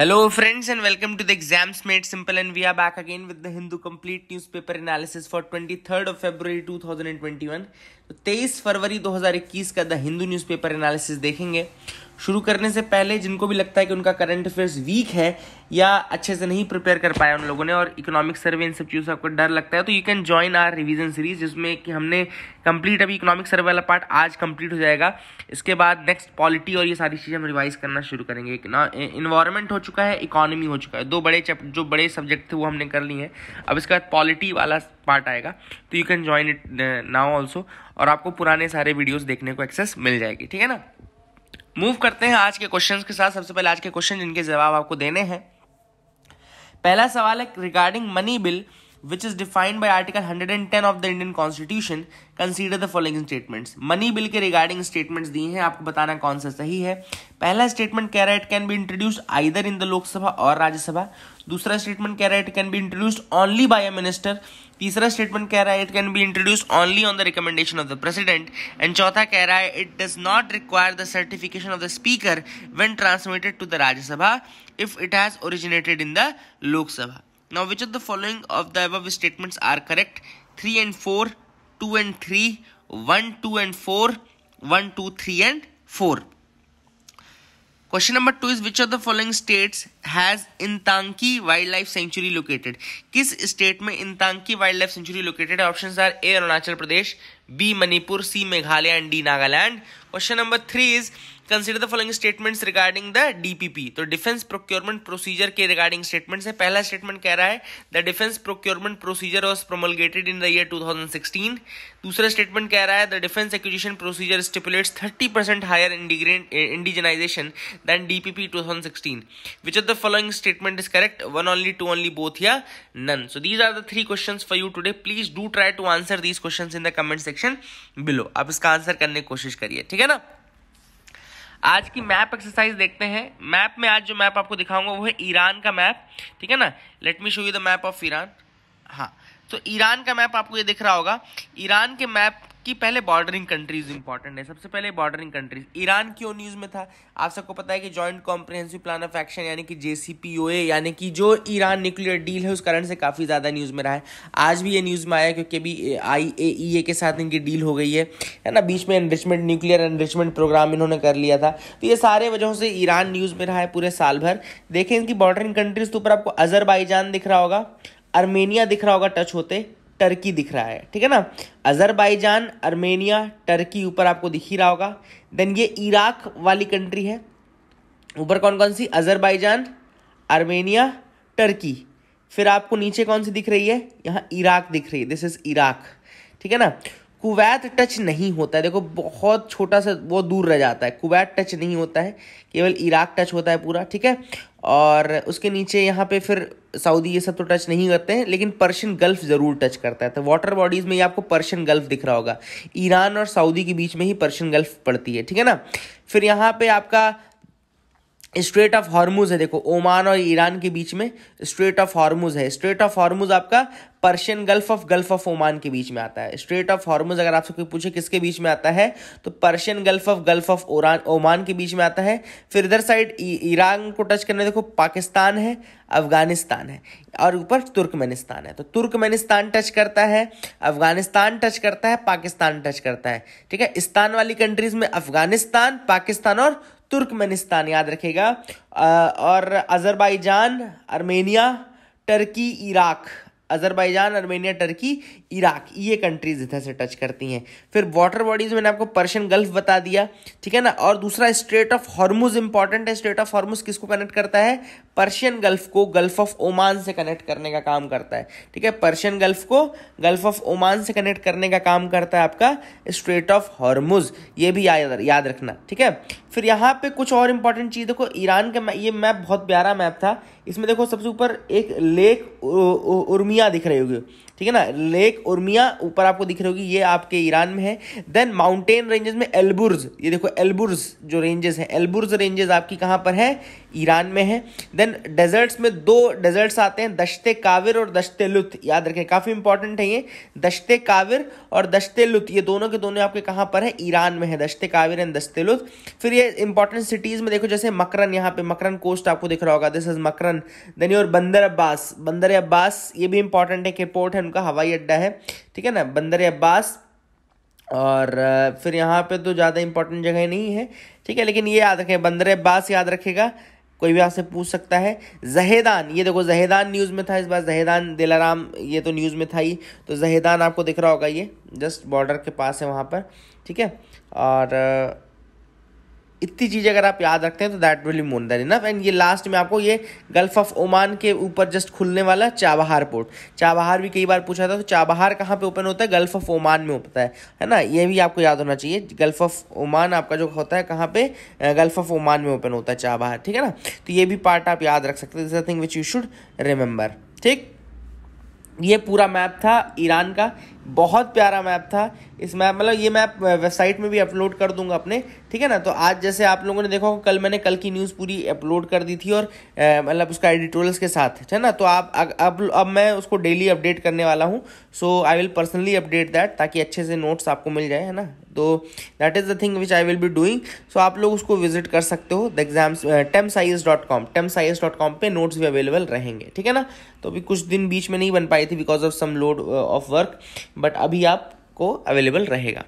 Hello friends and welcome to the exams made simple and we are back again with the Hindu complete newspaper analysis for twenty third of February two thousand and twenty one तो तेईस फरवरी दो हज़ार इक्कीस का the Hindu newspaper analysis देखेंगे शुरू करने से पहले जिनको भी लगता है कि उनका करंट अफेयर्स वीक है या अच्छे से नहीं प्रिपेयर कर पाया उन लोगों ने और इकोनॉमिक सर्वे इन सब चीज़ों से आपको डर लगता है तो you can join our revision series जिसमें कि हमने कंप्लीट अभी इकोनॉमिक सर्वे वाला पार्ट आज कंप्लीट हो जाएगा इसके बाद नेक्स्ट पॉलिटी और ये सारी चीज़ें हम रिवाइज करना शुरू करेंगे इन्वायरमेंट हो चुका है इकोनॉमी हो चुका है दो बड़े जो बड़े सब्जेक्ट थे वो हमने कर लिए हैं अब इसके बाद पॉलिटी वाला पार्ट आएगा तो you can join it now also और आपको पुराने सारे वीडियोज़ देखने को एक्सेस मिल जाएगी ठीक है ना मूव करते हैं आज के क्वेश्चंस के साथ सबसे पहले आज के क्वेश्चन जिनके जवाब आपको देने हैं पहला सवाल है regarding money bill which is defined by article 110 of the Indian constitution consider the following statements money bill के रिगार्डिंग स्टेटमेंट्स दिए हैं आपको बताना कौन सा सही है पहला स्टेटमेंट कह रहा है it can be introduce either in the Lok Sabha और राज्यसभा दूसरा स्टेटमेंट कह रहा है it can be introduce only by a minister तीसरा स्टेटमेंट कह रहा है it can be introduce only on the recommendation of the president and चौथा कह रहा है it does not require the certification of the speaker when transmitted to the Rajya Sabha if it has originated in the Lok Sabha now which of the following of the above statements are correct three and four two and three one two and four one two three and four question number two is which of the following states has Intanki wild life sanctuary located किस state में Intanki wild life sanctuary located है option are A Arunachal Pradesh B Manipur C Meghalaya and D Nagaland question number three is consider the following statements regarding the DPP तो defence procurement procedure के regarding statements है पहला statement कह रहा है the defence procurement procedure was promulgated in the year 2016 दूसरा statement कह रहा है the defence acquisition procedure stipulates thirty percent higher indigenisation than DPP sixteen which of the following statement is correct one only two only both या none so these are the three question for you today please do try to answer these question in the comment section below आप इसका answer करने की कोशिश करिए ठीक है ना आज की मैप एक्सरसाइज देखते हैं मैप में आज जो मैप आपको दिखाऊंगा वो है ईरान का मैप ठीक है ना let me show you the map of Iran हाँ तो ईरान का मैप आपको ये दिख रहा होगा ईरान के मैप कि पहले बॉर्डरिंग कंट्रीज इंपॉर्टेंट है सबसे पहले बॉर्डरिंग कंट्रीज ईरान क्यों न्यूज़ में था आप सबको पता है कि joint comprehensive plan of action यानी कि जे यानी कि जो ईरान न्यूक्लियर डील है उस कारण से काफ़ी ज़्यादा न्यूज़ में रहा है आज भी ये न्यूज़ में आया क्योंकि अभी आई e के साथ इनकी डील हो गई है है ना बीच में एनरिचमेंट न्यूक्लियर एनरिचमेंट प्रोग्राम इन्होंने कर लिया था तो ये सारे वजहों से ईरान न्यूज़ में रहा है पूरे साल भर देखें इनकी बॉर्डरिंग कंट्रीज तो ऊपर आपको अजरबैजान दिख रहा होगा अर्मेनिया दिख रहा होगा टच होते टर्की दिख रहा है ठीक है ना अजरबैजान अर्मेनिया टर्की ऊपर आपको दिख ही रहा होगा देन ये इराक वाली कंट्री है ऊपर कौन कौन सी अजरबैजान अर्मेनिया टर्की फिर आपको नीचे कौन सी दिख रही है यहाँ इराक दिख रही है दिस इज़ इराक ठीक है ना कुवैत टच नहीं होता है देखो बहुत छोटा सा वो दूर रह जाता है कुवैत टच नहीं होता है केवल इराक टच होता है पूरा ठीक है और उसके नीचे यहाँ पे फिर सऊदी ये सब तो टच नहीं करते हैं लेकिन पर्शियन गल्फ ज़रूर टच करता है तो वाटर बॉडीज़ में ही आपको पर्शियन गल्फ दिख रहा होगा ईरान और सऊदी के बीच में ही पर्शियन गल्फ पड़ती है ठीक है ना फिर यहाँ पे आपका स्ट्रेट ऑफ हॉर्मूज है देखो ओमान और ईरान के बीच में स्ट्रेट ऑफ हॉर्मूज है स्ट्रेट ऑफ हॉर्मूज आपका Persian gulf of gulf of Oman के बीच में आता है स्ट्रेट ऑफ हॉर्मूज अगर आपसे कोई पूछे किसके बीच में आता है तो Persian gulf of gulf of Oman के बीच में आता है फिर इधर साइड ईरान को टच करने देखो पाकिस्तान है अफगानिस्तान है और ऊपर तुर्कमेनिस्तान है तो तुर्कमेनिस्तान टच करता है अफगानिस्तान टच करता है पाकिस्तान टच करता है ठीक है इस्तान वाली कंट्रीज में अफगानिस्तान पाकिस्तान और तुर्कमेनिस्तान याद रखेगा और Azerbaijan Armenia Turkey Iraq Azerbaijan Armenia Turkey Iraq ये कंट्रीज इधर से टच करती हैं फिर वाटर बॉडीज मैंने आपको पर्शियन गल्फ बता दिया ठीक है ना और दूसरा स्ट्रेट ऑफ हॉर्मुज इंपॉर्टेंट है स्ट्रेट ऑफ हॉर्मुज किसको कनेक्ट करता है पर्शियन गल्फ को गल्फ ऑफ ओमान से कनेक्ट करने का काम करता है ठीक है पर्शियन गल्फ को गल्फ ऑफ ओमान से कनेक्ट करने का काम करता है आपका स्ट्रेट ऑफ हॉर्मुज ये भी याद याद रखना ठीक है फिर यहाँ पे कुछ और इंपॉर्टेंट चीज़ देखो ईरान का ये मैप बहुत प्यारा मैप था इसमें देखो सबसे ऊपर एक लेक उर्मिया दिख रही होगी ठीक है ना लेक उर्मिया ऊपर आपको दिख रही होगी ये आपके ईरान में है देन माउंटेन रेंजेस में एल्बुर्ज ये देखो एल्बुर्ज जो रेंजेस हैं एल्बुर्ज रेंजेस आपकी कहाँ पर है ईरान में है देन डेजर्ट्स में दो डेजर्ट्स आते हैं दशते काविर और दशते लुत याद रखें काफ़ी इंपॉर्टेंट है ये दशते काविर और दशते लुत ये दोनों के दोनों आपके कहाँ पर है ईरान में है दशते काविर एंड दशते लुत फिर ये इंपॉर्टेंट सिटीज़ में देखो जैसे मकरन यहाँ पे मकरन कोस्ट आपको दिख रहा होगा this is Makran then your Bandar Abbas बंदर अब्बास ये भी इंपॉर्टेंट है कि पोर्ट है उनका हवाई अड्डा है ठीक है ना बंदर अब्बास और फिर यहाँ पे तो ज़्यादा इंपॉर्टेंट जगह नहीं है ठीक है लेकिन ये याद रखें बंदर अब्बास याद रखेगा कोई भी आपसे पूछ सकता है जहेदान ये देखो जहेदान न्यूज़ में था इस बार जहेदान दिलाराम ये तो न्यूज़ में था ही तो जहेदान आपको दिख रहा होगा ये जस्ट बॉर्डर के पास है वहाँ पर ठीक है और इतनी चीज़ें अगर आप याद रखते हैं तो that will more than enough and ये लास्ट में आपको ये गल्फ ऑफ ओमान के ऊपर जस्ट खुलने वाला चाबहार पोर्ट चाबहार भी कई बार पूछा था तो चाबहार कहाँ पे ओपन होता है गल्फ ऑफ ओमान में होता है है ना ये भी आपको याद होना चाहिए गल्फ ऑफ ओमान आपका जो होता है कहाँ पे गल्फ ऑफ ओमान में ओपन होता है चाबहार ठीक है ना तो ये भी पार्ट आप याद रख सकते हैं thing which you should remember ठीक ये पूरा मैप था ईरान का बहुत प्यारा मैप था इस मैप मतलब ये मैप वेबसाइट में भी अपलोड कर दूंगा अपने ठीक है ना तो आज जैसे आप लोगों ने देखा कल मैंने कल की न्यूज़ पूरी अपलोड कर दी थी और मतलब उसका एडिटोरियल्स के साथ है ना तो आप अब अब मैं उसको डेली अपडेट करने वाला हूँ so I will personally update that ताकि अच्छे से नोट्स आपको मिल जाए है ना तो that is the thing which I will be doing so आप लोग उसको विजिट कर सकते हो the exams tem size dot com tem size dot com पर नोट्स भी अवेलेबल रहेंगे ठीक है ना तो अभी कुछ दिन बीच में नहीं बन पाई थी because of some load of work but अभी आपको अवेलेबल रहेगा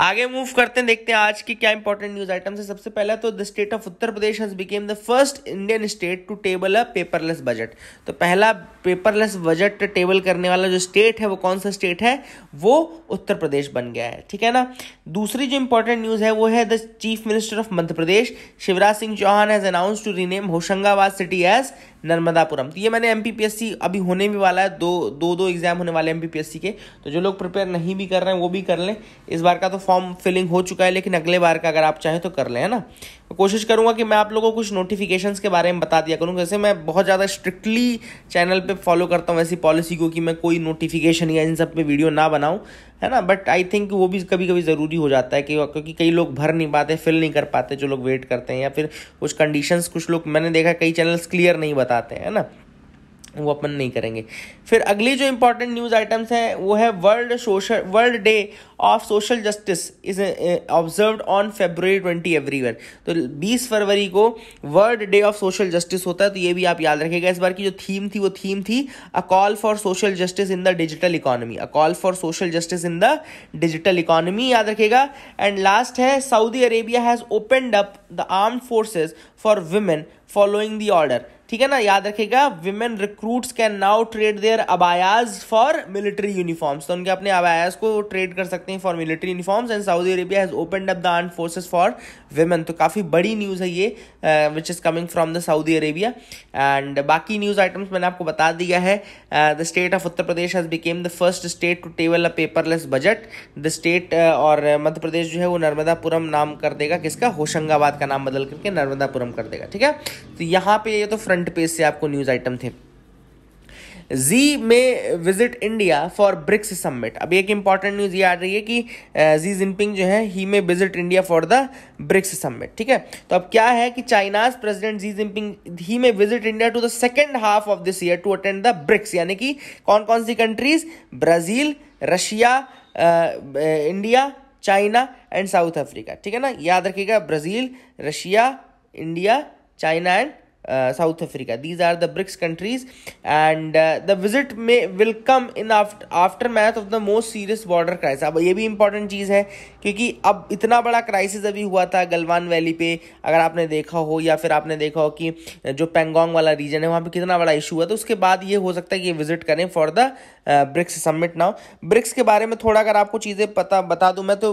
आगे मूव करते हैं देखते हैं आज की क्या इंपॉर्टेंट न्यूज आइटम है सबसे पहला तो the state of Uttar Pradesh has become the first Indian state to table a paperless budget तो पहला पेपरलेस बजट टेबल करने वाला जो स्टेट है वो कौन सा स्टेट है वो उत्तर प्रदेश बन गया है ठीक है ना दूसरी जो इंपॉर्टेंट न्यूज़ है वो है the chief minister of Madhya Pradesh Shivraj Singh Chouhan has announce to rename Hoshangabad city as Narmadapuram तो ये मैंने एम अभी होने भी वाला है दो दो दो एग्जाम होने वाले एम के तो जो लोग प्रिपेयर नहीं भी कर रहे हैं वो भी कर लें इस बार का तो फॉर्म फिलिंग हो चुका है लेकिन अगले बार का अगर आप चाहें तो कर लें है ना कोशिश करूंगा कि मैं आप लोगों को कुछ नोटिफिकेशंस के बारे में बता दिया करूँ जैसे मैं बहुत ज़्यादा स्ट्रिक्टली चैनल पे फॉलो करता हूँ ऐसी पॉलिसी को कि मैं कोई नोटिफिकेशन या इन सब पे वीडियो ना बनाऊँ है ना बट आई थिंक वो भी कभी कभी ज़रूरी हो जाता है कि क्योंकि कई लोग भर नहीं पाते फिल नहीं कर पाते जो लोग वेट करते हैं या फिर कुछ कंडीशंस कुछ लोग मैंने देखा कई चैनल्स क्लियर नहीं बताते हैं ना वो अपन नहीं करेंगे फिर अगली जो इंपॉर्टेंट न्यूज़ आइटम्स हैं वो है world social world day of social justice is observe on February twenty every one तो बीस फरवरी को world day of social justice होता है तो ये भी आप याद रखेगा इस बार की जो थीम थी वो थीम थी a call for social justice in the digital economy a call for social justice in the digital economy याद रखेगा एंड लास्ट है Saudi Arabia has opened up the arm forces for women following the order ठीक है ना याद रखेगा women recruits can now trade their abayas for military uniforms तो उनके अपने अबायाज को ट्रेड कर सकते सकते हैं for military uniforms and Saudi Arabia has open up the arm forces for women तो काफ़ी बड़ी न्यूज़ है ये which is coming from the Saudi Arabia and बाकी न्यूज़ आइटम्स मैंने आपको बता दिया है the state of Uttar Pradesh has become the first state to table a paperless budget the state और मध्य प्रदेश जो है वो नर्मदापुरम नाम कर देगा किसका होशंगाबाद का नाम बदल करके नर्मदापुरम कर देगा ठीक है तो यहाँ पे ये तो फ्रंट पेज से आपको न्यूज़ आइटम थे Xi may visit India for BRICS summit अब एक इंपॉर्टेंट न्यूज़ ये आ रही है कि जी जिनपिंग जो है he may visit India for the BRICS summit ठीक है तो अब क्या है कि China's president Xi Jinping he may visit India to the second half of this year to attend the BRICS यानी कि कौन कौन सी countries Brazil Russia India China and South Africa ठीक है ना याद रखिएगा Brazil Russia India China and South Africa these are the BRICS countries and the visit may will come in aftermath of the most serious border crisis अब ये भी important चीज़ है क्योंकि अब इतना बड़ा क्राइसिस अभी हुआ था गलवान वैली पे अगर आपने देखा हो या फिर आपने देखा हो कि जो पेंगोंग वाला रीजन है वहाँ पे कितना बड़ा इशू हुआ तो उसके बाद ये हो सकता है कि ये विजिट करें for the BRICS summit now BRICS के बारे में थोड़ा अगर आपको चीज़ें पता बता दूँ मैं तो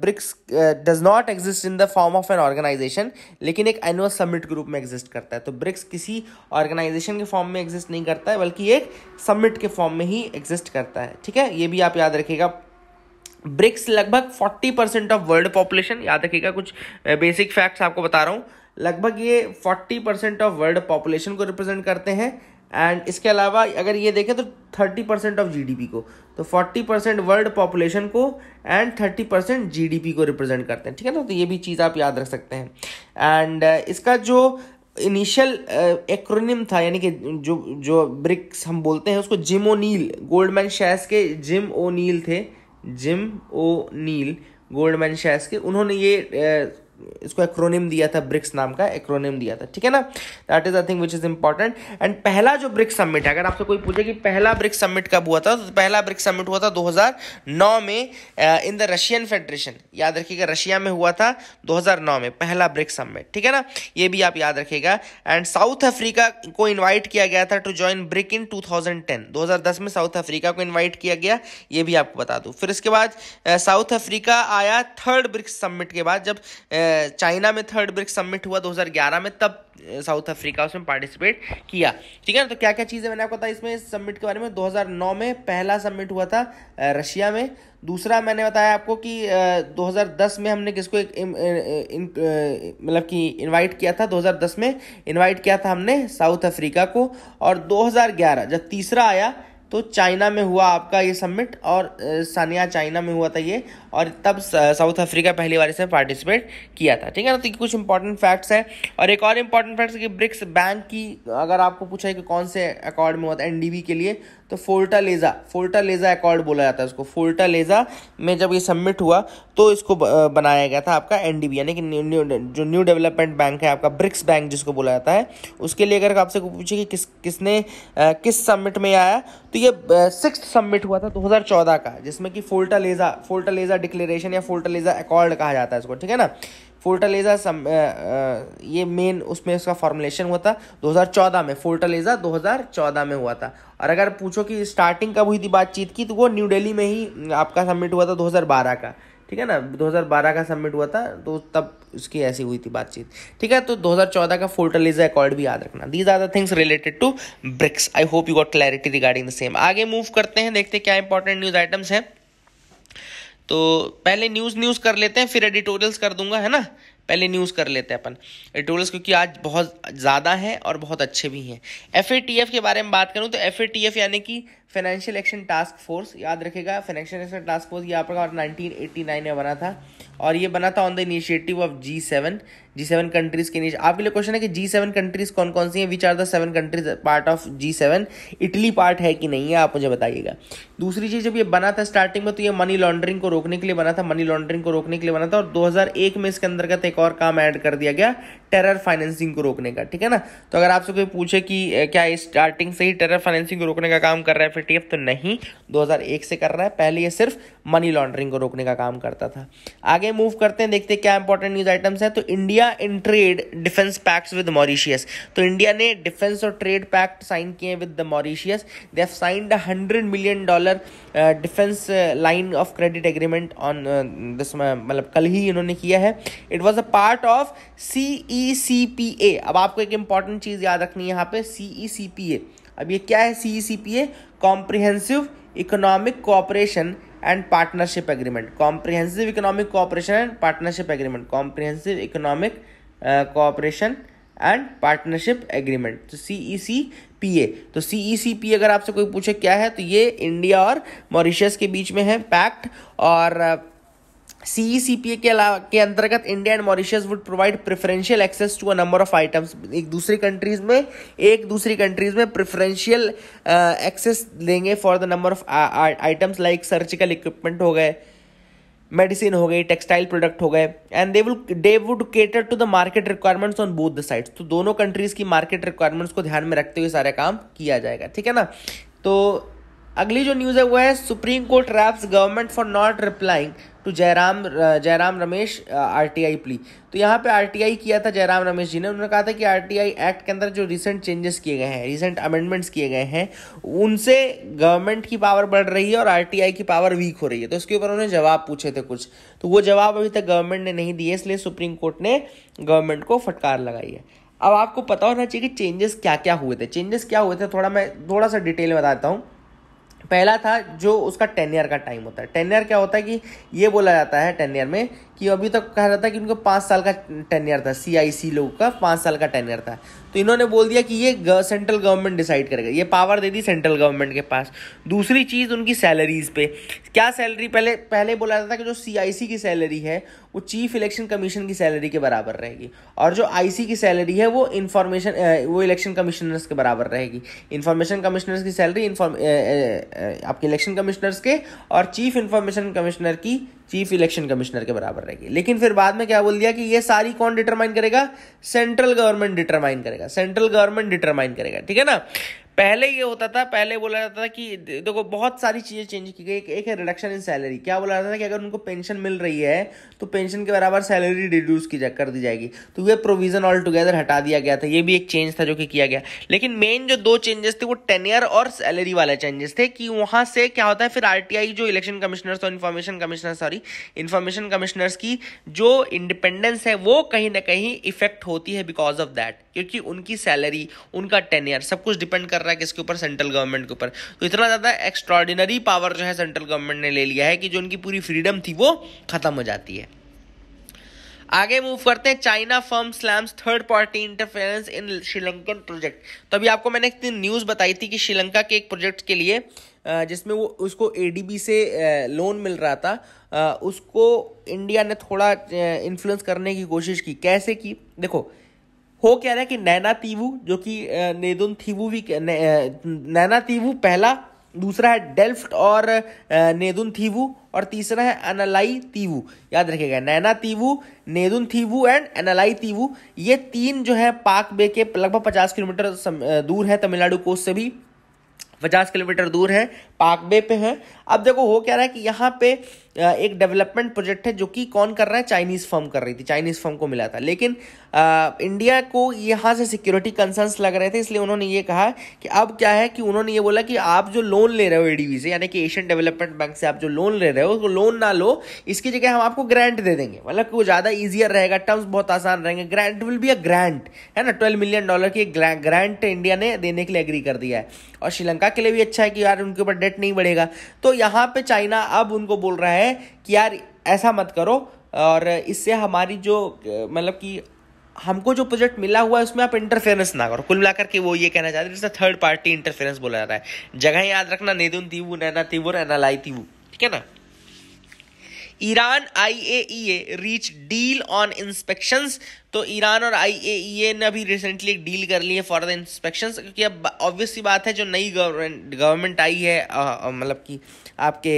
BRICS does not exist in the form of an organisation लेकिन एक एनुअल सबमिट ग्रुप में एग्जिस्ट करता है तो तो ब्रिक्स किसी ऑर्गेनाइजेशन के फॉर्म में एग्जिस्ट नहीं करता है बल्कि एक समिट के फॉर्म में ही एग्जिस्ट करता है ठीक है ये भी आप याद रखिएगा ब्रिक्स लगभग forty percent of world population याद रखिएगा कुछ बेसिक फैक्ट्स आपको बता रहा हूँ लगभग ये forty percent of world population को रिप्रेजेंट करते हैं एंड इसके अलावा अगर ये देखें तो थर्टी परसेंट ऑफ जीडीपी को तो फोर्टी परसेंट वर्ल्ड पॉपुलेशन को एंड थर्टी परसेंट जी को रिप्रेजेंट करते हैं ठीक है ना तो ये भी चीज़ आप याद रख सकते हैं एंड इसका जो इनिशियल एक्रोनिम uh, था यानी कि जो जो ब्रिक्स हम बोलते हैं उसको जिम ओ नील गोल्डमैन शैस के जिम ओ नील थे जिम ओ नील गोल्डमैन शैस के उन्होंने ये uh, इसको एक्रोनिम दिया था ब्रिक्स नाम का एक्रोनिम दिया था ठीक है ना that is a thing which is important and पहला जो ब्रिक्स समिट है अगर आपसे कोई पूछे कि पहला ब्रिक्स समिट कब हुआ था तो पहला ब्रिक्स समिट हुआ था 2009 में इन द रशियन फेडरेशन याद रखिएगा रशिया में हुआ था 2009 में पहला ब्रिक्स समिट ठीक है ना ये भी आप याद रखेगा एंड साउथ अफ्रीका को इन्वाइट किया गया था to join BRIC in two thousand में साउथ अफ्रीका को इन्वाइट किया गया ये भी आपको बता दूं फिर इसके बाद साउथ uh, अफ्रीका आया थर्ड ब्रिक्स समिट के बाद जब uh, चाइना में थर्ड ब्रिक्स समिट हुआ 2011 में तब साउथ अफ्रीका उसमें पार्टिसिपेट किया ठीक है ना तो क्या क्या चीज़ें मैंने आपको बताया इसमें इस सबमिट के बारे में 2009 में पहला सबमिट हुआ था रशिया में दूसरा मैंने बताया आपको कि 2010 में हमने किसको एक मतलब कि इनवाइट किया था 2010 में इनवाइट किया था हमने साउथ अफ्रीका को और दो जब तीसरा आया तो चाइना में हुआ आपका ये सबमिट और सानिया चाइना में हुआ था ये और तब साउथ अफ्रीका पहली बार इसमें पार्टिसिपेट किया था ठीक है ना तो कुछ इंपॉर्टेंट फैक्ट्स है और एक और इंपॉर्टेंट फैक्ट्स कि ब्रिक्स बैंक की अगर आपको पूछा है कि कौन से अकॉर्ड में हुआ था एनडीबी के लिए तो फोल्टा लेजा फोल्टा लेजा अकॉर्ड बोला जाता है उसको फोल्टा लेजा में जब ये सबमिट हुआ तो इसको बनाया गया था आपका एन यानी कि न्यू, न्यू, जो न्यू डेवलपमेंट बैंक है आपका ब्रिक्स बैंक जिसको बोला जाता है उसके लिए अगर आपसे पूछे कि किस किसने किस सबमिट में आया तो ये सिक्स सबमिट हुआ था दो का जिसमें कि फोल्टा लेजा फोल्टा लेजा डिक्लेरेशन या फोर्टलेजा अकॉर्ड कहा जाता है इसको ठीक है ना फोर्टलेजा सम, आ, आ, ये मेन उसमें उसका फॉर्मुलेशन हुआ था 2014 में फोर्टलेजा 2014 में हुआ था और अगर पूछो कि स्टार्टिंग कब हुई थी बातचीत की तो वो न्यू दिल्ली में ही आपका सबमिट हुआ था 2012 का ठीक है ना 2012 का सबमिट हुआ था तो तब उसकी ऐसी हुई थी बातचीत ठीक है तो 2014 का फोर्टलेजा अकॉर्ड भी याद रखना these are the things related to BRICS I hope you got clarity regarding the same आगे मूव करते हैं देखते क्या इंपॉर्टेंट न्यूज आइटम्स हैं तो पहले न्यूज़ न्यूज़ कर लेते हैं फिर एडिटोरियल्स कर दूंगा है ना पहले न्यूज़ कर लेते हैं अपन एडिटोरियल्स क्योंकि आज बहुत ज़्यादा हैं और बहुत अच्छे भी हैं एफ के बारे में बात करूँ तो एफ यानी कि फाइनेंशियल एक्शन टास्क फोर्स याद रखेगा फाइनेंशियल एक्शन टास्क फोर्स ये आपका नाइन में बना था और ये बना था on the initiative of G seven G seven countries के नीचे आपके लिए क्वेश्चन है कि जी सेवन कंट्रीज कौन कौन सी हैं which are the seven countries part of G seven Italy part है कि नहीं है आप मुझे बताइएगा दूसरी चीज़ जब ये बना था स्टार्टिंग में तो ये मनी लॉन्ड्रिंग को रोकने के लिए बना था मनी लॉन्ड्रिंग को रोकने के लिए बना था और एक में इसके अंतर्गत तो एक और काम ऐड कर दिया गया टेरर फाइनेंसिंग को रोकने का ठीक है ना तो अगर आपसे कोई पूछे कि क्या स्टार्टिंग से ही टेरर फाइनेंसिंग को रोकने का काम कर रहा है फिफ्टी तो नहीं 2001 से कर रहा है पहले ये सिर्फ मनी लॉन्ड्रिंग को रोकने का काम करता था आगे मूव करते हैं देखते हैं क्या इंपॉर्टेंट न्यूज आइटम्स हैं तो India in trade defence pact with Mauritius तो इंडिया ने डिफेंस और ट्रेड पैक्ट साइन किए with the Mauritius they have signed hundred million dollar defence line of credit agreement on this मतलब कल ही इन्होंने किया है it was a part of C E C P A अब आपको एक इंपॉर्टेंट चीज़ याद रखनी है यहाँ पे सी ई सी पी ए अब ये क्या है C E C P A comprehensive economic cooperation and partnership agreement comprehensive economic cooperation and partnership agreement comprehensive economic cooperation and partnership agreement तो सी ई सी पीए तो पी e अगर आपसे कोई पूछे क्या है तो ये इंडिया और मॉरिशियस के बीच में है पैक्ट और सीईसीपीए e के अलावा के अंतर्गत India and Mauritius would provide preferential access to a number of items एक दूसरी कंट्रीज में एक दूसरी कंट्रीज में प्रेफरेंशियल एक्सेस देंगे for the number of items like surgical equipment हो गए मेडिसिन हो गई टेक्सटाइल प्रोडक्ट हो गए and they will they would cater to the market requirements on both the sides तो दोनों कंट्रीज़ की मार्केट रिक्वायरमेंट्स को ध्यान में रखते हुए सारा काम किया जाएगा ठीक है ना तो अगली जो न्यूज़ है वो है Supreme Court raps government for not replying to Jairam Jairam Ramesh RTI plea तो यहाँ पे आरटीआई किया था जयराम रमेश जी ने उन्होंने कहा था कि आरटीआई एक्ट के अंदर जो रिसेंट चेंजेस किए गए हैं रिसेंट अमेंडमेंट्स किए गए हैं उनसे गवर्नमेंट की पावर बढ़ रही है और आरटीआई की पावर वीक हो रही है तो उसके ऊपर उन्होंने जवाब पूछे थे कुछ तो वो जवाब अभी तक गवर्नमेंट ने नहीं दिए इसलिए सुप्रीम कोर्ट ने गवर्नमेंट को फटकार लगाई है अब आपको पता होना चाहिए कि चेंजेस क्या क्या हुए थे चेंजेस क्या हुए थे थोड़ा मैं थोड़ा सा डिटेल में बताता हूँ पहला था जो उसका टेन ईयर का टाइम होता है टेन ईयर क्या होता है कि ये बोला जाता है टेन ईयर में कि अभी तक कहा जाता है कि उनको पाँच साल का टेन ईयर था सी आई सी लोग का पाँच साल का टेन ईयर था तो इन्होंने बोल दिया कि ये सेंट्रल गवर्नमेंट डिसाइड करेगा ये पावर दे दी सेंट्रल गवर्नमेंट के पास दूसरी चीज़ उनकी सैलरीज़ पे क्या सैलरी पहले पहले बोला जाता था कि जो सी की सैलरी है वो चीफ इलेक्शन कमीशन की सैलरी के बराबर रहेगी और जो आईसी की सैलरी है वो इन्फॉर्मेशन वो इलेक्शन कमिश्नर्स के बराबर रहेगी इन्फॉर्मेशन कमिश्नर्स की सैलरी इन्फॉर्म आपके इलेक्शन कमिश्नर्स के और चीफ इन्फॉर्मेशन कमिश्नर की चीफ इलेक्शन कमिश्नर के बराबर रहेगी लेकिन फिर बाद में क्या बोल दिया कि ये सारी कौन डिटरमाइन करेगा सेंट्रल गवर्नमेंट डिटरमाइन करेगा करेगा सेंट्रल गवर्नमेंट डिटरमाइन करेगा ठीक है ना पहले ये होता था पहले बोला जाता था कि देखो बहुत सारी चीज़ें चेंज की गई एक है रिडक्शन इन सैलरी क्या बोला जाता था कि अगर उनको पेंशन मिल रही है तो पेंशन के बराबर सैलरी रिड्यूस की जा कर दी जाएगी तो ये प्रोविज़न ऑल टुगेदर हटा दिया गया था ये भी एक चेंज था जो कि किया गया लेकिन मेन जो दो चेंजेस थे वो टेनियर और सैलरी वाले चेंजेस थे कि वहाँ से क्या होता है फिर आर जो इलेक्शन कमिश्नर्स और information commissioner sorry information commissioners की जो इंडिपेंडेंस है वो कहीं ना कहीं इफेक्ट होती है बिकॉज ऑफ दैट क्योंकि उनकी सैलरी उनका टेनियर सब कुछ डिपेंड कर रहा रहा है किसके ऊपर सेंट्रल गवर्नमेंट के ऊपर तो इतना ज़्यादा एक्स्ट्रॉर्डिनरी पावर जो है सेंट्रल गवर्नमेंट ने ले लिया है कि जो उनकी पूरी फ्रीडम थी वो खत्म हो जाती है आगे मूव करते हैं China firm slams third party interference in Sri Lankan project तो अभी आपको मैंने एक दिन न्यूज़ बताई थी कि श्रीलंका के एक प्रोजेक्ट के लिए जिसमें वो उसको एडीबी से लोन मिल रहा था उसको इंडिया ने थोड़ा इन्फ्लुएंस करने की कोशिश की कैसे की देखो हो कह रहा है कि नैना तीवू जो कि नेदुन थीवू भी नैना तीवू पहला दूसरा है डेल्फ्ट और नेदुन थीवू और तीसरा है अनलाई तीवू याद रखिएगा नैना तीवू नेदुन थीवू एंड अनलाई तीवू ये तीन जो है पाक बे के लगभग पचास किलोमीटर दूर है तमिलनाडु कोस्ट से भी पचास किलोमीटर दूर है पाकबे पे है अब देखो हो क्या रहा है कि यहाँ पे एक डेवलपमेंट प्रोजेक्ट है जो कि कौन कर रहा है चाइनीज़ फर्म कर रही थी चाइनीज़ फर्म को मिला था लेकिन आ, इंडिया को यहाँ से सिक्योरिटी कंसर्न्स लग रहे थे इसलिए उन्होंने ये कहा कि अब क्या है कि उन्होंने ये बोला कि आप जो लोन ले रहे हो एडीवी से यानी कि एशियन डेवलपमेंट बैंक से आप जो लोन ले रहे हो उसको तो लोन ना लो इसकी जगह हम आपको ग्रांट दे देंगे मतलब वो ज़्यादा ईजियर रहेगा टर्म्स बहुत आसान रहेंगे grant will be a grant है ना ट्वेल्व मिलियन डॉलर की ग्रांट इंडिया ने देने के लिए एग्री कर दिया है और श्रीलंका के लिए भी अच्छा है कि यार उनके ऊपर डेट नहीं बढ़ेगा तो यहाँ पे चाइना अब उनको बोल रहा है है कि यार ऐसा मत करो और इससे हमारी जो मतलब कि हमको जो प्रोजेक्ट मिला हुआ है उसमें आप इंटरफेरेंस ना करो कुल मिलाकर के वो ये कहना चाहते हैं जिससे थर्ड पार्टी इंटरफेरेंस बोला जाता है जगह याद रखना नेदुन थी वो नैना थी वो लाई थी वो ठीक है ना Iran I A reach deal on inspection तो ईरान और आई ए e ने अभी रिसेंटली एक डील कर ली है फॉर द इंस्पेक्शन क्योंकि अब ऑब्वियसली बात है जो नई गवर्नमेंट गवर्नमेंट आई है मतलब कि आपके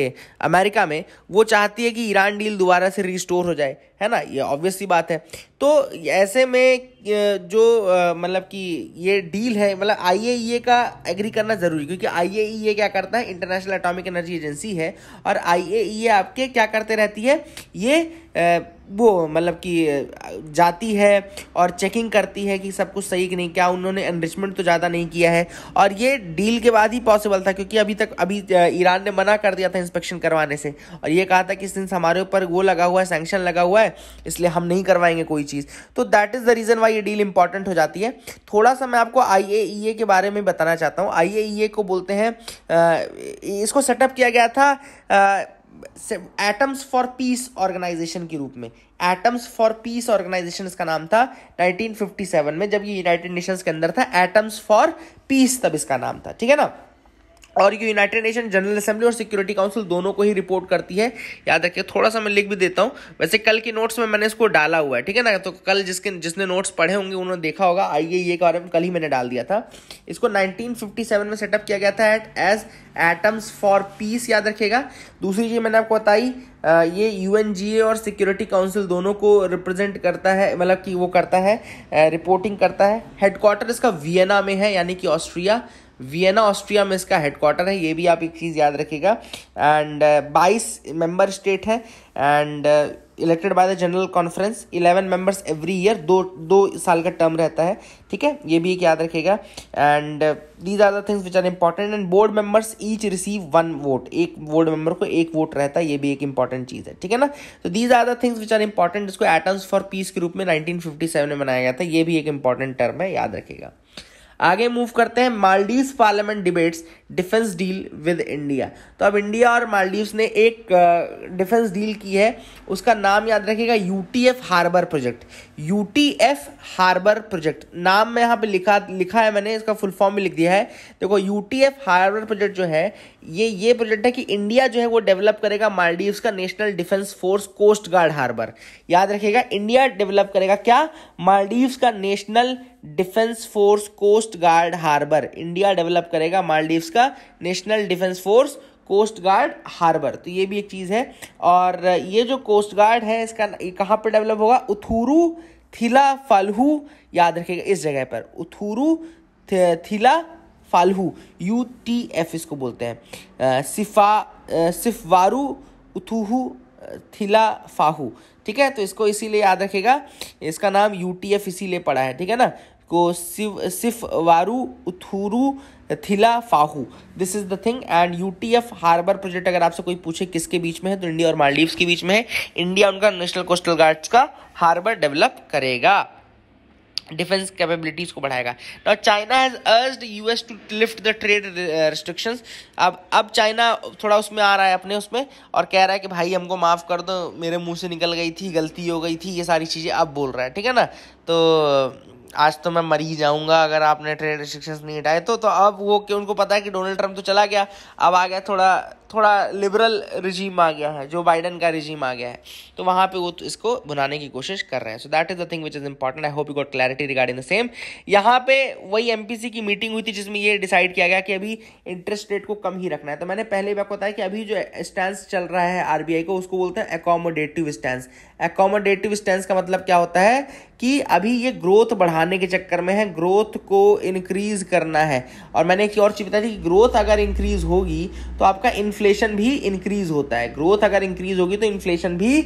अमेरिका में वो चाहती है कि ईरान डील दोबारा से रिस्टोर हो जाए है ना ये ऑब्वियस सी बात है तो ऐसे में जो मतलब कि ये डील है मतलब आई e का एग्री करना ज़रूरी क्योंकि आई e क्या करता है इंटरनेशनल एटॉमिक एनर्जी एजेंसी है और आई e आपके क्या करते रहती है ये वो मतलब कि जाती है और चेकिंग करती है कि सब कुछ सही कि नहीं क्या उन्होंने एनरिचमेंट तो ज़्यादा नहीं किया है और ये डील के बाद ही पॉसिबल था क्योंकि अभी तक अभी ईरान ने मना कर दिया था इंस्पेक्शन करवाने से और ये कहा था कि सिंस हमारे ऊपर वो लगा हुआ है सैंक्शन लगा हुआ है इसलिए हम नहीं करवाएंगे कोई चीज़ तो that is the reason why ये डील इंपॉर्टेंट हो जाती है थोड़ा सा मैं आपको आई e के बारे में बताना चाहता हूँ आई e को बोलते हैं इसको सेटअप किया गया था एटम्स फॉर पीस ऑर्गेनाइजेशन के रूप में एटम्स फॉर पीस ऑर्गेनाइजेशन इसका नाम था 1957 में जब ये यूनाइटेड नेशंस के अंदर था एटम्स फॉर पीस तब इसका नाम था ठीक है ना और ये यूनाइटेड नेशन जनरल असेंबली और सिक्योरिटी काउंसिल दोनों को ही रिपोर्ट करती है याद रखिए थोड़ा सा मैं लिख भी देता हूँ वैसे कल के नोट्स में मैंने इसको डाला हुआ है ठीक है ना तो कल जिसके जिसने नोट्स पढ़े होंगे उन्होंने देखा होगा आइए ये के बारे में कल ही मैंने डाल दिया था इसको नाइनटीन में सेटअप किया गया था at as Atoms for Peace याद रखिएगा दूसरी चीज़ मैंने आपको बताई ये यू और सिक्योरिटी काउंसिल दोनों को रिप्रेजेंट करता है मतलब कि वो करता है रिपोर्टिंग करता है हेडक्वार्टर इसका वियना में है यानी कि ऑस्ट्रिया वियना ऑस्ट्रिया में इसका हेडक्वार्टर है ये भी आप एक चीज़ याद रखिएगा एंड uh, बाईस मेंबर स्टेट है and elected by the General Conference eleven members every year दो दो साल का टर्म रहता है ठीक है ये भी एक याद रखेगा and these are the things which are important and board members each receive one vote एक बोर्ड मेंबर को एक वोट रहता है ये भी एक इंपॉर्टेंट चीज़ है ठीक है ना तो these are the things which are important जिसको एटम्स फॉर पीस के रूप में नाइनटीन में बनाया गया था ये भी एक इंपॉर्टेंट टर्म है याद रखेगा आगे मूव करते हैं Maldives parliament debates defence deal with India तो अब इंडिया और मालदीव ने एक डिफेंस डील की है उसका नाम याद रखिएगा UTF harbour project UTF harbour project नाम में यहाँ पे लिखा लिखा है मैंने इसका फुल फॉर्म भी लिख दिया है देखो यूटीएफ हार्बर प्रोजेक्ट जो है ये ये प्रोजेक्ट है कि इंडिया जो है वो डेवलप करेगा मालदीव का national defence force coast guard harbour याद रखिएगा इंडिया डेवलप करेगा क्या मालदीव्स का national defence force coast guard harbour India develop करेगा मालदीव्स का national defence force coast guard harbour तो ये भी एक चीज़ है और ये जो कोस्ट गार्ड है इसका कहाँ पर डेवलप होगा उथूरू थिला फालहू याद रखेगा इस जगह पर उथूरू थिला फालहू यू टी एफ इसको बोलते हैं सिफा सिफवारू उथुहू थिला फाहू ठीक है तो इसको इसीलिए याद रखेगा इसका नाम यू टी एफ इसीलिए पड़ा है ठीक है ना को सिव सिफ Varu Uthuru Thila Falhu this is the thing and U T F harbour project अगर आपसे कोई पूछे किसके बीच में है तो इंडिया और मालदीव्स के बीच में है इंडिया उनका नेशनल कोस्टल गार्ड्स का हार्बर डेवलप करेगा डिफेंस कैपेबिलिटीज को बढ़ाएगा now China has urged US to lift the trade restrictions अब अब चाइना थोड़ा उसमें आ रहा है अपने उसमें और कह रहा है कि भाई हमको माफ़ कर दो मेरे मुंह से निकल गई थी गलती हो गई थी ये सारी चीज़ें अब बोल रहा है ठीक है ना तो आज तो मैं मर ही जाऊंगा अगर आपने ट्रेड रिस्ट्रिक्शंस नहीं हटाए तो तो अब वो कि उनको पता है कि डोनाल्ड ट्रंप तो चला गया अब आ गया थोड़ा थोड़ा लिबरल रिजीम आ गया है जो बाइडन का रिजीम आ गया है तो वहाँ पे वो तो इसको भुनाने की कोशिश कर रहे हैं so that is the thing which is important I hope you got clarity regarding the same यहाँ पे वही एम की मीटिंग हुई थी जिसमें ये डिसाइड किया गया कि अभी इंटरेस्ट रेट को कम ही रखना है तो मैंने पहले भी आपको बताया कि अभी जो स्टैंड चल रहा है आरबीआई को उसको बोलते हैं एकोमोडेटिव स्टैंड एकोमोडेटिव स्टैंड का मतलब क्या होता है कि अभी ये ग्रोथ बढ़ाने के चक्कर में है ग्रोथ को इंक्रीज करना है और मैंने एक और चीज़ बताई थी कि ग्रोथ अगर इंक्रीज होगी तो आपका इन्फ्ले इन्फ्लेशन भी इंक्रीज होता है ग्रोथ अगर इंक्रीज होगी तो इन्फ्लेशन भी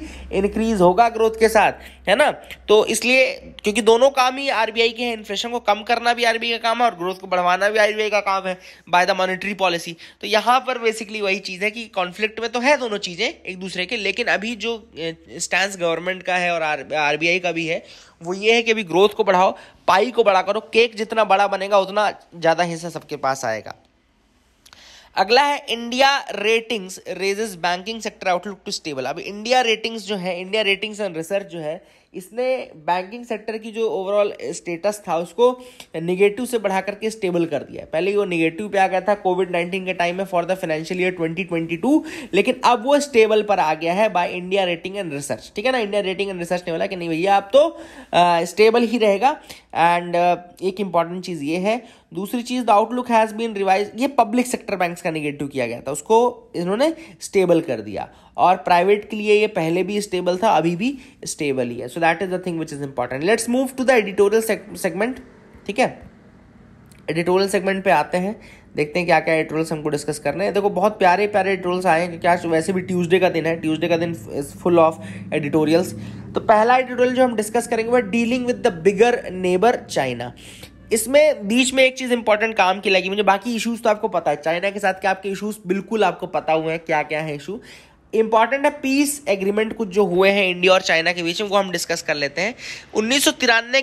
इंक्रीज होगा ग्रोथ के साथ है ना तो इसलिए क्योंकि दोनों काम ही आरबीआई के हैं इन्फ्लेशन को कम करना भी आरबीआई का काम है और ग्रोथ को बढ़वाना भी आरबीआई का काम है बाय द मॉनिटरी पॉलिसी तो यहाँ पर बेसिकली वही चीज़ है कि कॉन्फ्लिक्ट में तो है दोनों चीज़ें एक दूसरे के लेकिन अभी जो स्टैंड गवर्नमेंट का है और आरबीआई का भी है वो ये है कि अभी ग्रोथ को बढ़ाओ पाई को बड़ा करो केक जितना बड़ा बनेगा उतना ज़्यादा हिस्सा सबके पास आएगा अगला है India Ratings raises banking sector outlook to stable अब इंडिया रेटिंग्स जो है इंडिया रेटिंग्स एंड रिसर्च जो है इसने बैंकिंग सेक्टर की जो ओवरऑल स्टेटस था उसको निगेटिव से बढ़ा करके स्टेबल कर दिया पहले वो निगेटिव पे आ गया था कोविड नाइन्टीन के टाइम में for the financial year two लेकिन अब वो स्टेबल पर आ गया है by India Rating and Research ठीक है ना इंडिया रेटिंग एंड रिसर्च ने बोला कि नहीं भैया आप तो स्टेबल ही रहेगा एंड एक इंपॉर्टेंट चीज़ ये है दूसरी चीज the outlook has been revise ये पब्लिक सेक्टर बैंक्स का निगेटिव किया गया था उसको इन्होंने स्टेबल कर दिया और प्राइवेट के लिए ये पहले भी स्टेबल था अभी भी स्टेबल ही है so that is the thing which is important let's move to the editorial segment ठीक है एडिटोरियल सेगमेंट पे आते हैं देखते हैं क्या क्या एडिटोरियल्स हमको डिस्कस करने हैं देखो बहुत प्यारे प्यारे एडिटोरियल्स आए हैं क्योंकि आज वैसे भी ट्यूसडे का दिन है ट्यूसडे का दिन इज फुल ऑफ एडिटोरियल्स तो पहला एडिटोरियल जो हम डिस्कस करेंगे वह dealing with the bigger neighbour China इसमें बीच में एक चीज़ इंपॉर्टेंट काम की लगी मुझे बाकी इश्यूज तो आपको पता है चाइना के साथ के आपके इश्यूज बिल्कुल आपको पता हुए हैं क्या क्या है इशू इंपॉर्टेंट है पीस एग्रीमेंट कुछ जो हुए हैं इंडिया और चाइना के बीच उनको हम डिस्कस कर लेते हैं उन्नीस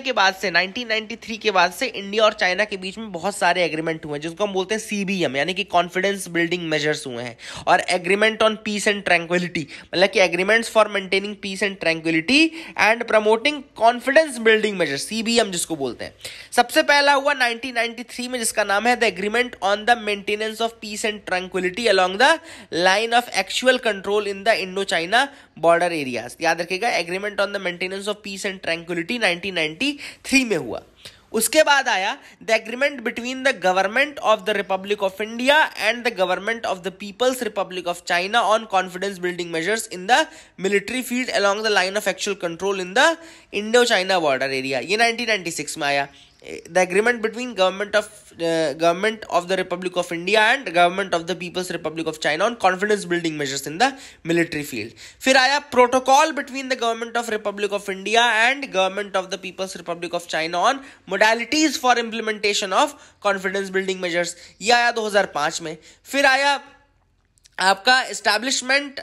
के बाद से 1993 के बाद से इंडिया और चाइना के बीच में बहुत सारे एग्रीमेंट हुए हैं जिसको हम बोलते हैं सीबीएम यानी कि कॉन्फिडेंस बिल्डिंग मेजर्स हुए हैं और agreement on peace and tranquillity मतलब कि agreements for maintaining peace and tranquillity and promoting confidence building measure CBM जिसको बोलते हैं सबसे पहला हुआ नाइनटीन में जिसका नाम है the agreement on the maintenance of peace and tranquillity along the line of actual control role in the Indo China border area याद रखेगा agreement on the maintenance of peace and tranquillity 1993 में हुआ उसके बाद आया the agreement between the government of the republic of India and the government of the people's republic of China on confidence building measures in the military field along the line of actual control in the Indo China border area ये 1996 में आया the agreement between government of uh, government of the republic of india and government of the people's republic of china on confidence building measures in the military field फिर आया protocol between the government of republic of india and government of the people's republic of china on modalities for implementation of confidence building measures ये आया 2005 में फिर आया आपका establishment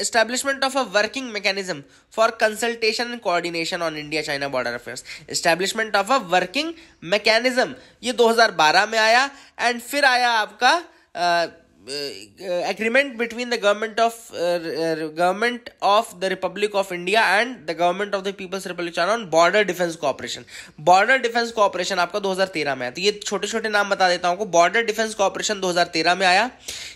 establishment of a working mechanism for consultation and coordination on India China border affairs establishment of a working mechanism ये 2012 में आया and फिर आया आपका uh, agreement between the government of government of the republic of India and the government of the people's republic China on border defence cooperation border defence cooperation आपका 2013 में है तो ये छोटे छोटे नाम बता देता हूँ बॉर्डर डिफेंस कॉपरेशन 2013 में आया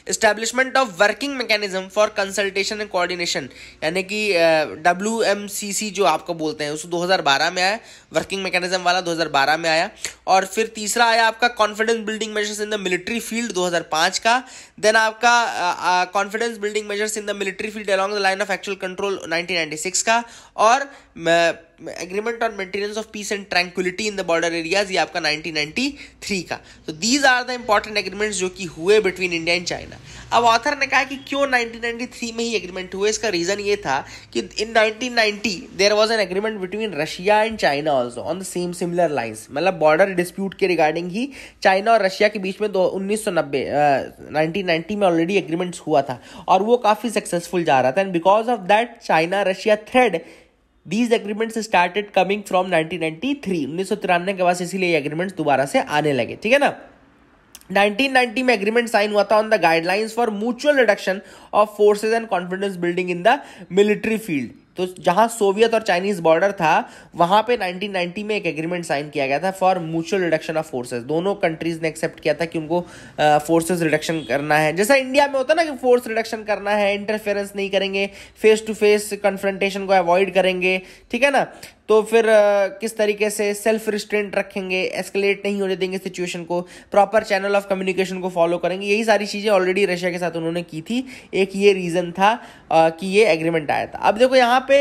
establishment of working mechanism for consultation and coordination यानी कि डब्ल्यू एम सी सी जो आपको बोलते हैं उस दो हज़ार बारह में आया वर्किंग मैकेनिज्म वाला दो हज़ार बारह में आया और फिर तीसरा आया आपका confidence building measures in the military field दो हज़ार पाँच का देन आपका confidence building measures in the military field along the line of actual control 1996 का और agreement on maintenance of peace and tranquillity in the border areas ये आपका 1993 का तो these are the important agreements जो कि हुए बिटवीन इंडिया एंड चाइना अब ऑथर ने कहा कि क्यों 1993 में ही एग्रीमेंट हुए इसका रीज़न ये था कि in 1990 there was an agreement between Russia and China also on the same similar lines मतलब बॉर्डर डिस्प्यूट के रिगार्डिंग ही चाइना और रशिया के बीच में दो उन्नीस सौ नब्बे नाइनटीन में ऑलरेडी एग्रीमेंट्स हुआ था और वो काफ़ी सक्सेसफुल जा रहा था and because of that China Russia thread these agreements started coming from nineteen ninety three उन्नीस सौ तिरानवे के बाद इसीलिए एग्रीमेंट्स दोबारा से आने लगे ठीक है ना 1990 में एग्रीमेंट साइन हुआ था on the guidelines for mutual reduction of forces and confidence building in the military field तो जहां सोवियत और चाइनीज बॉर्डर था वहां पे 1990 में एक एग्रीमेंट साइन किया गया था for mutual reduction of forces दोनों कंट्रीज ने एक्सेप्ट किया था कि उनको फोर्सेस रिडक्शन करना है जैसा इंडिया में होता है ना कि फोर्स रिडक्शन करना है इंटरफेरेंस नहीं करेंगे फेस टू फेस कन्फ्रंटेशन को अवॉइड करेंगे ठीक है ना तो फिर किस तरीके से सेल्फ रिस्ट्रेंट रखेंगे एस्केलेट नहीं होने देंगे सिचुएशन को प्रॉपर चैनल ऑफ कम्युनिकेशन को फॉलो करेंगे यही सारी चीज़ें ऑलरेडी रशिया के साथ उन्होंने की थी एक ये रीज़न था कि ये एग्रीमेंट आया था अब देखो यहाँ पे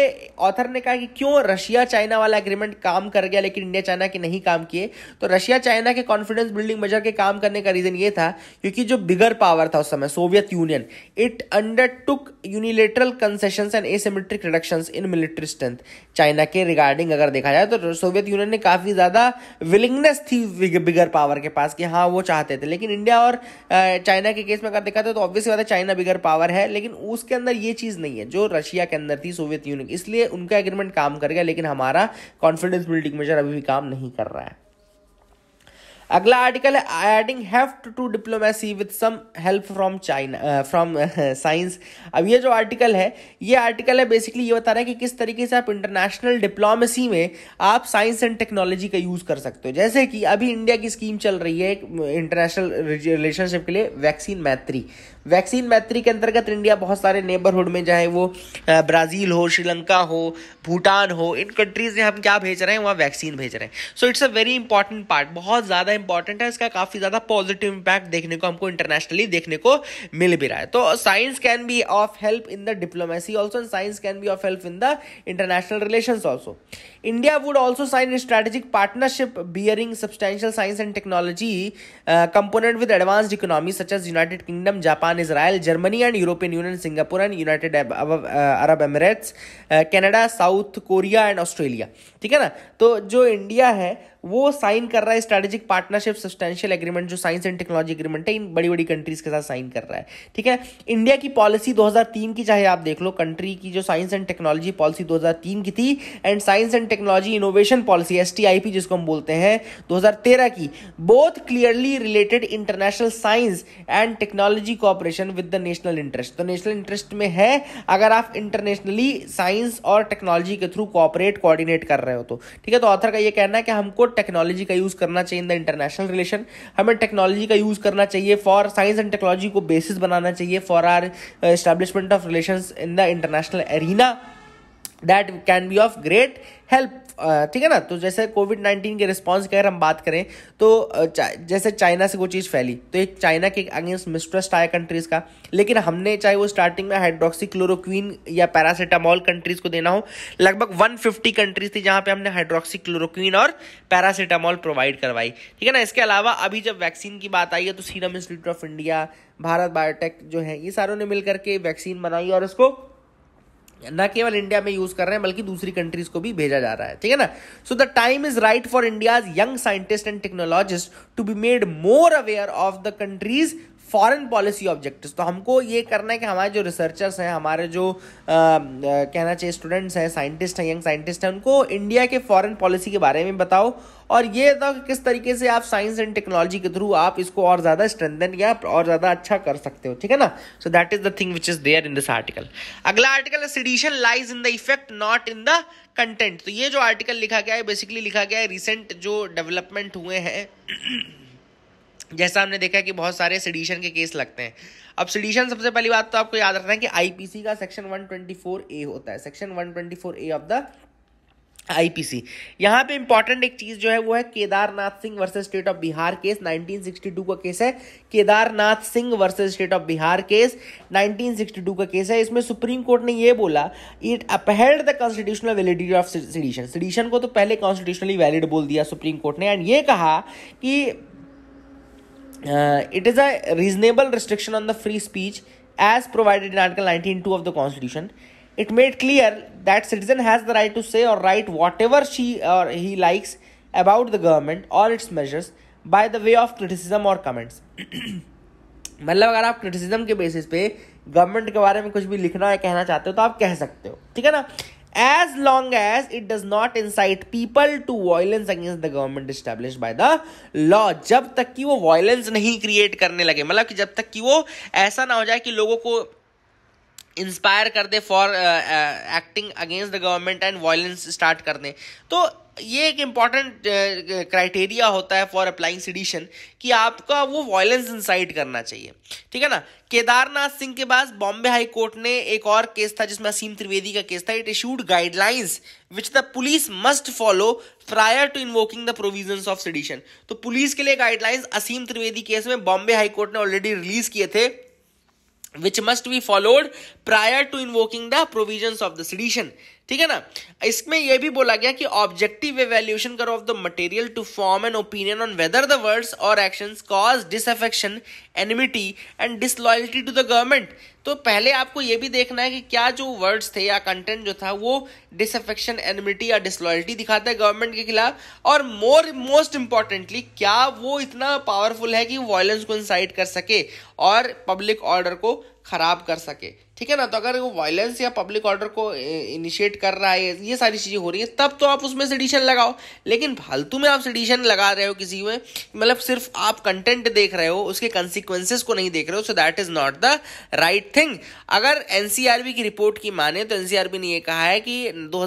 ऑथर ने कहा कि क्यों रशिया चाइना वाला एग्रीमेंट काम कर गया लेकिन इंडिया चाइना के नहीं काम किए तो रशिया चाइना के कॉन्फिडेंस बिल्डिंग मेजर के काम करने का रीज़न ये था क्योंकि जो बिगर पावर था उस समय Soviet Union it undertook unilateral concession and asymmetric reduction in military strength China के रिगार्ड अंडरस्टैंडिंग अगर देखा जाए तो सोवियत यूनियन ने काफ़ी ज़्यादा विलिंगनेस थी बिगर पावर के पास कि हाँ वो चाहते थे लेकिन इंडिया और चाइना के केस में अगर देखा जाए तो ऑब्वियसली बात है चाइना बिगर पावर है लेकिन उसके अंदर ये चीज़ नहीं है जो रशिया के अंदर थी सोवियत यूनियन इसलिए उनका एग्रीमेंट काम कर गया लेकिन हमारा कॉन्फिडेंस बिल्डिंग मेजर अभी भी काम नहीं कर रहा है अगला आर्टिकल है एडिंग हैव to diplomacy with some help from China from science अब ये जो आर्टिकल है ये आर्टिकल है बेसिकली ये बता रहा है कि किस तरीके से आप इंटरनेशनल डिप्लोमेसी में आप साइंस एंड टेक्नोलॉजी का यूज़ कर सकते हो जैसे कि अभी इंडिया की स्कीम चल रही है इंटरनेशनल रिलेशनशिप के लिए वैक्सीन मैत्री वैक्सीन मैत्री के अंतर्गत इंडिया बहुत सारे नेबरहुड में चाहे वो ब्राज़ील हो श्रीलंका हो भूटान हो इन कंट्रीज़ में हम क्या भेज रहे हैं वहाँ वैक्सीन भेज रहे हैं so it's a very important part बहुत ज़्यादा इंपॉर्टेंट है इसका काफ़ी ज़्यादा पॉजिटिव इम्पैक्ट देखने को हमको इंटरनेशनली देखने को मिल भी रहा है तो science can be of help in the diplomacy also and science can be of help in the international relation also India would also sign strategic partnership bearing substantial science and technology component with advanced economy such as United Kingdom Japan on Israel, Germany and European Union, Singapore and United Arab Emirates, Canada, South Korea and Australia. ठीक है ना तो जो India है वो sign कर रहा है स्ट्रेटेजिक पार्टनरशिप सब्सटेंशियल एग्रीमेंट जो साइंस एंड टेक्नोलॉजी एग्रीमेंट है इन बड़ी बड़ी कंट्रीज के साथ साइन कर रहा है ठीक है इंडिया की पॉलिसी 2003 की चाहे आप देख लो कंट्री की जो साइंस एंड टेक्नोलॉजी पॉलिसी 2003 की थी and science and technology innovation policy एस जिसको हम बोलते हैं दो की both clearly related international science and technology cooperation with the national interest तो नेशनल इंटरेस्ट में है अगर आप इंटरनेशनली साइंस और टेक्नोलॉजी के थ्रू कॉपरेट कोऑर्डिनेट कर रहे हो तो ठीक है तो ऑथर का ये कहना है कि हमको टेक्नोलॉजी का यूज़ करना चाहिए इन द इंटरनेशनल रिलेशन हमें टेक्नोलॉजी का यूज़ करना चाहिए फॉर साइंस एंड टेक्नोलॉजी को बेसिस बनाना चाहिए for our establishment of relation in the international arena that can be of great help ठीक है ना तो जैसे कोविड नाइन्टीन के रिस्पॉन्स की अगर हम बात करें तो जैसे चाइना से वो चीज़ फैली तो एक चाइना के अगेंस्ट मिस्ट्रस्ट आया कंट्रीज़ का लेकिन हमने चाहे वो स्टार्टिंग में हाइड्रोक्सी क्लोरोक्वीन या पैरासीटामोल कंट्रीज़ को देना हो लगभग 150 कंट्रीज़ थी जहाँ पे हमने हाइड्रोक्सी क्लोरोक्वीन और पैरासीटामोल प्रोवाइड करवाई ठीक है ना इसके अलावा अभी जब वैक्सीन की बात आई है तो Serum Institute of India Bharat Biotech जो है ये सारों ने मिल करके वैक्सीन बनाई और उसको न केवल इंडिया में यूज कर रहे हैं बल्कि दूसरी कंट्रीज को भी भेजा जा रहा है ठीक है ना so the time is right for India's young scientist and technologist to be made more aware of the country's foreign policy objectives तो हमको ये करना है कि हमारे जो रिसर्चर्स हैं हमारे जो आ, कहना चाहिए स्टूडेंट्स हैं साइंटिस्ट हैं यंग साइंटिस्ट हैं उनको इंडिया के फॉरेन पॉलिसी के बारे में बताओ और ये बताओ कि किस तरीके से आप साइंस एंड टेक्नोलॉजी के थ्रू आप इसको और ज़्यादा स्ट्रेंथन या और ज़्यादा अच्छा कर सकते हो ठीक है ना so that is the thing which is there in this article अगला article sedition lies in the effect not in the content तो ये जो आर्टिकल लिखा गया है बेसिकली लिखा गया है रिसेंट जो डेवलपमेंट हुए हैं जैसा हमने देखा कि बहुत सारे सिडिशन के केस लगते हैं अब सिडिशन सबसे पहली बात तो आपको याद रखना है कि आईपीसी का सेक्शन 124 ए होता है section 124 A of the IPC यहाँ पे इंपॉर्टेंट एक चीज जो है वो है Kedarnath Singh versus state of Bihar case 1962 का केस है Kedarnath Singh versus state of Bihar case 1962 का केस है इसमें सुप्रीम कोर्ट ने ये बोला it upheld the constitutional validity of sedition sedition को तो पहले कॉन्स्टिट्यूशनली वैलिड बोल दिया सुप्रीम कोर्ट ने एंड ये कहा कि uh, it is a reasonable restriction on the free speech as provided in article 19.2 of the constitution it made clear that citizen has the right to say or write whatever she or he likes about the government or its measures by the way of criticism or comments मतलब अगर आप criticism के basis पे government के बारे में कुछ भी लिखना या कहना चाहते हो तो आप कह सकते हो ठीक है ना as long as it does not incite people to violence against the government established by the law जब तक कि वो violence नहीं create करने लगे मतलब कि जब तक कि वो ऐसा ना हो जाए कि लोगों को इंस्पायर कर दे for acting against the government and violence start कर दें तो ये एक इम्पॉर्टेंट क्राइटेरिया uh, होता है फॉर अप्लाइंग सिडिशन कि आपका वो वॉयलेंस इंसाइट करना चाहिए ठीक है ना केदारनाथ सिंह के पास बॉम्बे हाई कोर्ट ने एक और केस था जिसमें असीम त्रिवेदी का केस था it issued guidelines which the police must follow prior to invoking the provisions of sedition तो पुलिस के लिए गाइडलाइंस असीम त्रिवेदी केस में बॉम्बे हाई कोर्ट ने ऑलरेडी रिलीज किए थे which must be followed prior to invoking the provision of the sedition ठीक है ना इसमें यह भी बोला गया कि ऑब्जेक्टिव एवेल्यूशन करो of the material to form an opinion on whether the words और action cause disaffection enmity and disloyalty to the government तो पहले आपको ये भी देखना है कि क्या जो वर्ड्स थे या कंटेंट जो था वो डिसअफेक्शन एनिमिटी या डिसलॉयल्टी दिखाता है गवर्नमेंट के खिलाफ और मोर मोस्ट इंपॉर्टेंटली क्या वो इतना पावरफुल है कि वायलेंस को इंसाइट कर सके और पब्लिक ऑर्डर को ख़राब कर सके ठीक है ना तो अगर वो वायलेंस या पब्लिक ऑर्डर को इनिशिएट कर रहा है ये सारी चीज़ें हो रही हैं तब तो आप उसमें सेडिशन लगाओ लेकिन फालतू में आप सेडिशन लगा रहे हो किसी में मतलब सिर्फ आप कंटेंट देख रहे हो उसके कंसिक्वेंसेस को नहीं देख रहे हो so that is not the right thing अगर एन की रिपोर्ट की माने तो एन ने यह कहा है कि दो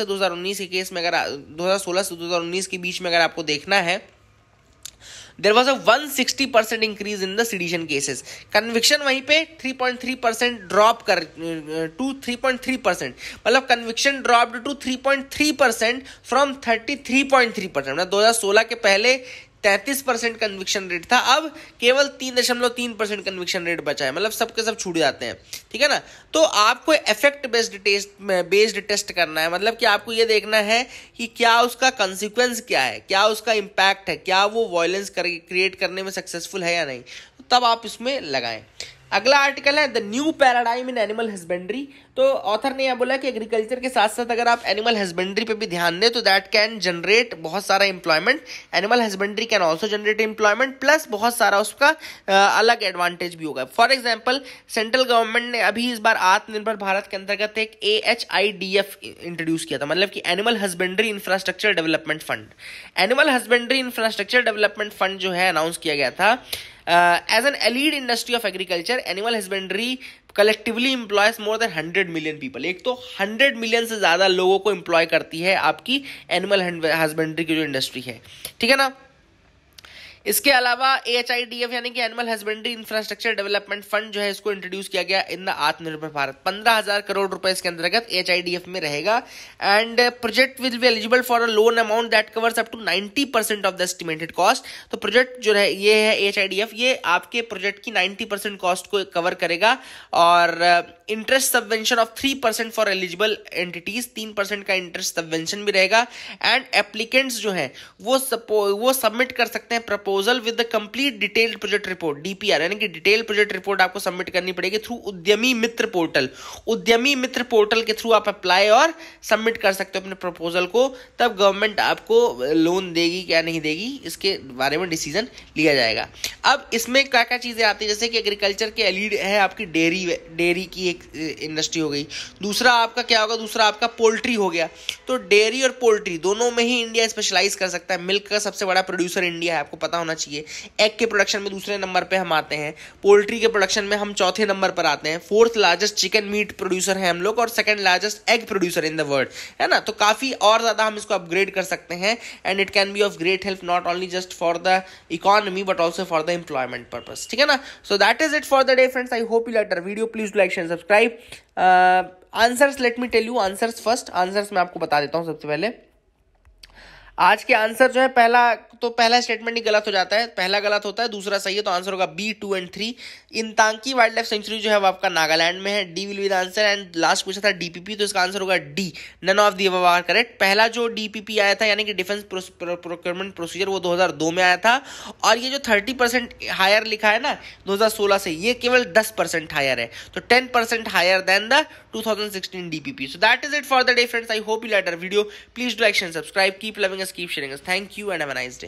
से दो के केस में अगर दो से दो के बीच में अगर आपको देखना है there was a one sixty percent increase in the sedition cases conviction वहीं पे three point three percent drop कर to three point three percent मतलब conviction drop to three point three percent from thirty three point three percent मतलब दो हजार सोलह के पहले तैंतीस परसेंट कन्विक्शन रेट था अब केवल तीन दशमलव तीन परसेंट कन्विक्शन रेट बचा है मतलब सबके सब छूट जाते हैं ठीक है ना तो आपको effect based test based test करना है मतलब कि आपको यह देखना है कि क्या उसका कंसिक्वेंस क्या है क्या उसका इम्पैक्ट है क्या वो वॉयलेंस कर क्रिएट करने में सक्सेसफुल है या नहीं तो तब आप इसमें लगाएं अगला आर्टिकल है the new paradigm in animal husbandry तो ऑथर ने यह बोला कि एग्रीकल्चर के साथ साथ अगर आप एनिमल हस्बेंड्री पे भी ध्यान दें तो दैट कैन जनरेट बहुत सारा employment animal husbandry can also generate employment plus बहुत सारा उसका अलग एडवांटेज भी होगा फॉर एग्जाम्पल सेंट्रल गवर्नमेंट ने अभी इस बार आत्मनिर्भर भारत के अंतर्गत एक A H I D F introduce किया था मतलब कि animal husbandry infrastructure development fund animal husbandry infrastructure development fund जो है अनाउंस किया गया था as an allied industry of agriculture animal husbandry collectively employs more than hundred hundred million people एक तो हंड्रेड मिलियन से ज़्यादा लोगों को एम्प्लॉय करती है आपकी एनिमल हस्बेंड्री की जो इंडस्ट्री है ठीक है ना इसके अलावा A H I D F यानी कि animal husbandry infrastructure development fund जो है इसको इंट्रोड्यूस किया गया इन द आत्मनिर्भर भारत पंद्रह हजार करोड़ रुपए इसके अंतर्गत A H I D F में रहेगा and project will be eligible for a loan amount that covers up to ninety percent of the estimated cost तो प्रोजेक्ट जो है ये है एच आई डी एफ ये आपके प्रोजेक्ट की 90 परसेंट कॉस्ट को कवर करेगा और interest subvention of three percent for eligible entities तीन परसेंट का इंटरेस्ट सबवेंशन भी रहेगा एंड एप्लीकेंट्स जो है वो वो सबमिट कर सकते हैं proposal with the complete detailed project report DPR यानी कि डिटेल प्रोजेक्ट रिपोर्ट आपको सबमिट करनी पड़ेगी through Udyami Mitra portal Udyami Mitra portal के थ्रू आप अप्लाई और सबमिट कर सकते हो अपने प्रपोजल को तब गवर्नमेंट आपको लोन देगी क्या नहीं देगी इसके बारे में डिसीजन लिया जाएगा अब इसमें क्या क्या चीज़ें आती है जैसे कि एग्रीकल्चर के एलिड है आपकी डेयरी डेयरी की एक इंडस्ट्री हो गई दूसरा आपका क्या होगा दूसरा आपका पोल्ट्री हो गया तो डेयरी और पोल्ट्री दोनों में ही इंडिया स्पेशलाइज कर सकता है मिल्क का सबसे बड़ा प्रोड्यूसर इंडिया है आपको पता पता होना चाहिए एग के प्रोडक्शन में दूसरे नंबर पर हम आते हैं पोल्ट्री के प्रोडक्शन में हम चौथे नंबर पर आते हैं fourth largest chicken meat producer है हम लोग और second largest egg producer in the world है ना तो काफ़ी और ज़्यादा हम इसको अपग्रेड कर सकते हैं and it can be of great help not only just for the economy but also for the employment purpose ठीक है ना so that is it for the day friends I hope you are video please like and subscribe answers let me tell you answers first answers मैं आपको बता देता हूँ सबसे पहले आज के आंसर जो है पहला तो पहला स्टेटमेंट ही गलत हो जाता है पहला गलत होता है दूसरा सही है तो आंसर होगा B two and three in Tanki wildlife life सेंचुरी जो है वो आपका नागालैंड में है D will be the answer and last पूछा था डीपीपी तो इसका आंसर होगा D none of the are correct पहला जो डीपीपी आया था यानी कि डिफेंस प्रोक्योरमेंट प्रोसीजर वो दो में आया था और ये जो थर्टी परसेंट हायर लिखा है ना 2016 से ये केवल दस परसेंट हायर है तो ten percent higher than the 2016 DPP so that is it for the difference I hope you later video please do action subscribe keep loving us keep sharing us thank you and have a nice day